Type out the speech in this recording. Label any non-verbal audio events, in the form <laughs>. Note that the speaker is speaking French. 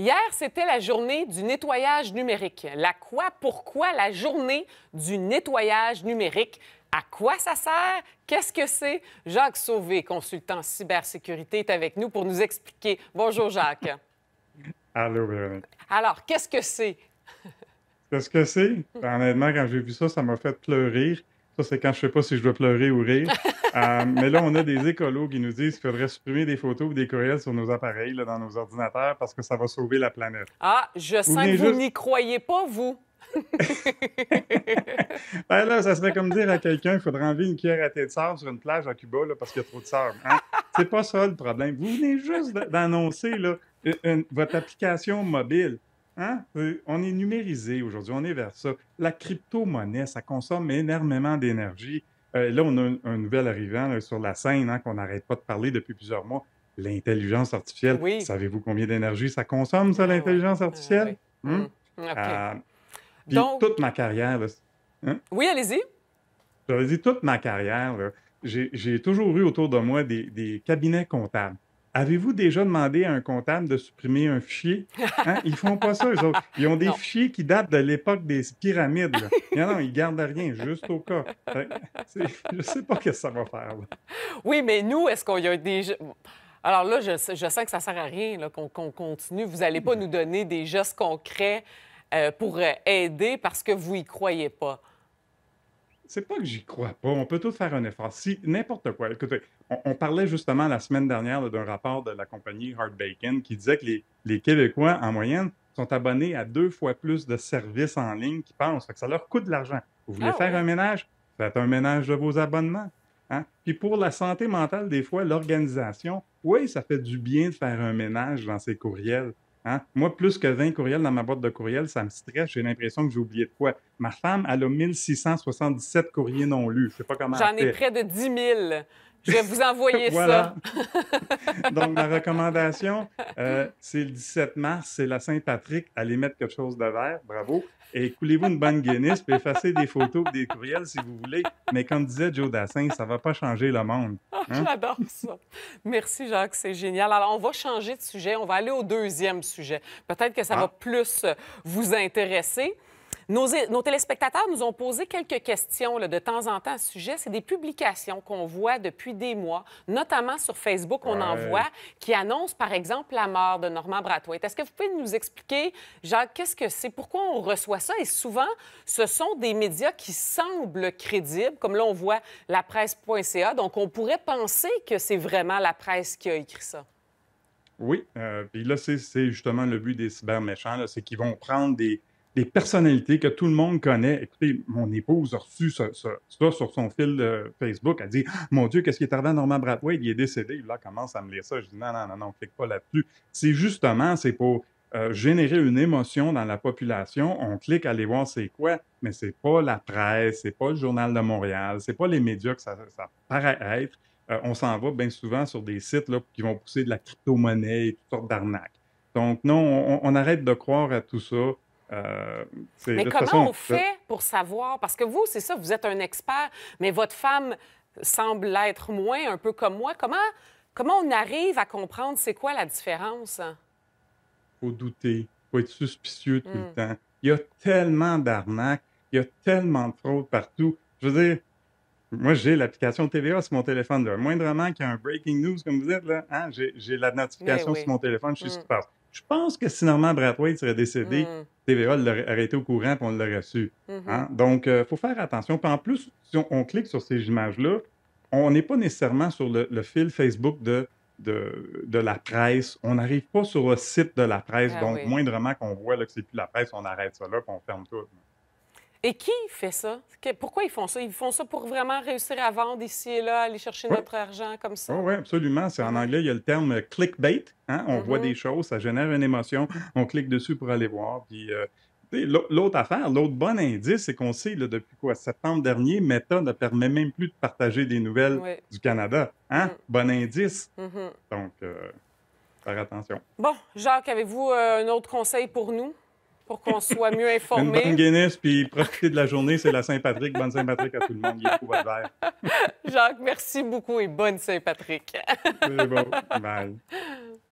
Hier, c'était la journée du nettoyage numérique. La quoi, pourquoi la journée du nettoyage numérique? À quoi ça sert? Qu'est-ce que c'est? Jacques Sauvé, consultant cybersécurité, est avec nous pour nous expliquer. Bonjour, Jacques. Allô, Véronique. Alors, qu'est-ce que c'est? qu'est-ce que c'est? Ben, honnêtement, quand j'ai vu ça, ça m'a fait pleurer. Ça, c'est quand je ne sais pas si je dois pleurer ou rire. <laughs> Euh, mais là, on a des écolos qui nous disent qu'il faudrait supprimer des photos ou des courriels sur nos appareils, là, dans nos ordinateurs, parce que ça va sauver la planète. Ah, je sens que vous n'y croyez pas, vous. <laughs> Ben là, ça serait comme dire à quelqu'un qu'il faudrait enlever une cuillère à thé de sable sur une plage à Cuba là, parce qu'il y a trop de sable. Ce hein. <laughs> C'est pas ça le problème. Vous venez juste d'annoncer votre application mobile. Hein? Euh, on est numérisé aujourd'hui, on est vers ça. La crypto-monnaie, ça consomme énormément d'énergie. Euh, là, on a un, nouvel arrivant sur la scène hein, qu'on n'arrête pas de parler depuis plusieurs mois. L'intelligence artificielle. Savez-vous combien d'énergie ça consomme, ça, ah l'intelligence artificielle? Ah oui. Hum? Hum, ah, toute ma carrière. Hein? Oui, allez-y. toute ma carrière. J'ai toujours eu autour de moi des cabinets comptables Avez-vous déjà demandé à un comptable de supprimer un fichier? Ils hein? Ils font pas ça, eux Ils ont des fichiers qui datent de l'époque des pyramides. Non, non, ils gardent rien, juste au cas. Je sais pas ce que ça va faire. Oui, mais nous, est-ce qu'on y a des... Alors là, je, sens que ça sert à rien qu'on continue. Vous n'allez pas nous donner des gestes concrets euh, pour euh, aider parce que vous y croyez pas c'est pas que j'y crois pas. On peut tout faire un effort. Si n'importe quoi. Écoutez, on, parlait justement la semaine dernière d'un rapport de la compagnie Hard Bacon qui disait que les, Québécois, en moyenne, sont abonnés à deux fois plus de services en ligne qu'ils pensent. que ça leur coûte de l'argent. Vous voulez ah faire un ménage? Faites un ménage de vos abonnements. Hein? Puis pour la santé mentale, des fois, l'organisation, oui, ça fait du bien de faire un ménage dans ses courriels. Hein? Moi, plus que 20 courriels dans ma boîte de courriels, ça me stresse. J'ai l'impression que j'ai oublié de quoi. Ma femme, elle a 1677 courriers non lus. Je sais pas comment. J'en ai près de 10 000. Je vais vous envoyer ça. <laughs> Donc, ma recommandation, euh, c'est le 17 mars, c'est la Saint-Patrick. Allez mettre quelque chose de vert, bravo. Et coulez-vous une bonne Guinness, puis effacez des photos des courriels si vous voulez. Mais comme disait Joe Dassin, ça ne va pas changer le monde. Ah, hein? J'adore ça. Merci, Jacques, c'est génial. Alors, on va changer de sujet. On va aller au deuxième sujet. Peut-être que ça ah. va plus vous intéresser. Nos, téléspectateurs nous ont posé quelques questions de temps en temps à ce sujet. C'est des publications qu'on voit depuis des mois, notamment sur Facebook, on en voit, qui annoncent, par exemple, la mort de Normand Brathwaite. Est-ce que vous pouvez nous expliquer, Jacques, qu'est-ce que c'est? Pourquoi on reçoit ça? Et souvent, ce sont des médias qui semblent crédibles, comme là, on voit la presse.ca. Donc, on pourrait penser que c'est vraiment la presse qui a écrit ça. Oui, euh, puis là, c'est justement le but des cyberméchants, c'est qu'ils vont prendre des, les personnalités que tout le monde connaît. Écoutez, mon épouse a reçu ça, sur son fil de Facebook. Elle dit Mon Dieu, qu'est-ce qui est arrivé à Norman Bradway Il est décédé. Là, commence à me lire ça. Je dis Non, non, non, non, clique pas là-dessus. C'est justement, c'est pour euh, générer une émotion dans la population. On clique, aller voir c'est quoi, mais c'est pas la presse, c'est pas le Journal de Montréal, c'est pas les médias que ça, paraît être. Euh, on s'en va bien souvent sur des sites là, qui vont pousser de la crypto-monnaie et toutes sortes d'arnaques. Donc, non, on, arrête de croire à tout ça. Euh, mais comment on euh, fait pour savoir? Parce que vous, c'est ça, vous êtes un expert, mais votre femme semble être moins, un peu comme moi. Comment, comment on arrive à comprendre c'est quoi la différence? Il hein? Faut douter, il faut être suspicieux tout le hmm. temps. Il y a tellement d'arnaques, il y a tellement de fraudes partout. Je veux dire, moi, j'ai l'application TVA sur mon téléphone. Moindrement qu'il y a un breaking news, comme vous dites, là, hein, j'ai, la notification sur mon téléphone, je suis mm. Je pense que si Norman Brathwaite serait décédé, mm. TVA l'aurait été au courant et on l'aurait su. Mm-hmm. Hein. Donc, il euh, faut faire attention. Puis en plus, si on, clique sur ces images-là, on n'est pas nécessairement sur le, fil Facebook de, de, la presse. On n'arrive pas sur le site de la presse. Ah donc, moindrement qu'on voit là, que c'est plus la presse, on arrête ça là et on ferme tout. Et qui fait ça? Pourquoi ils font ça? Ils font ça pour vraiment réussir à vendre ici et là, aller chercher notre argent comme ça? Oh, oui, absolument. C'est en mhm. anglais, il y a le terme clickbait. Hein? On voit mhm. des choses, ça génère une émotion, on clique dessus pour aller voir. Puis euh, l'autre affaire, l'autre bon indice, c'est qu'on sait depuis quoi? Septembre dernier, Meta ne permet même plus de partager des nouvelles du Canada. Hein? Mhm. Bon indice. Donc, euh, faire attention. Bon, Jacques, avez-vous euh, un autre conseil pour nous? pour qu'on soit mieux <laughs> informés. Une bonne Guinness, puis profitez de la journée, c'est la Saint-Patrick. Bonne Saint-Patrick à tout le monde. <laughs> Jacques, merci beaucoup et bonne Saint-Patrick. c'est bon. Bye.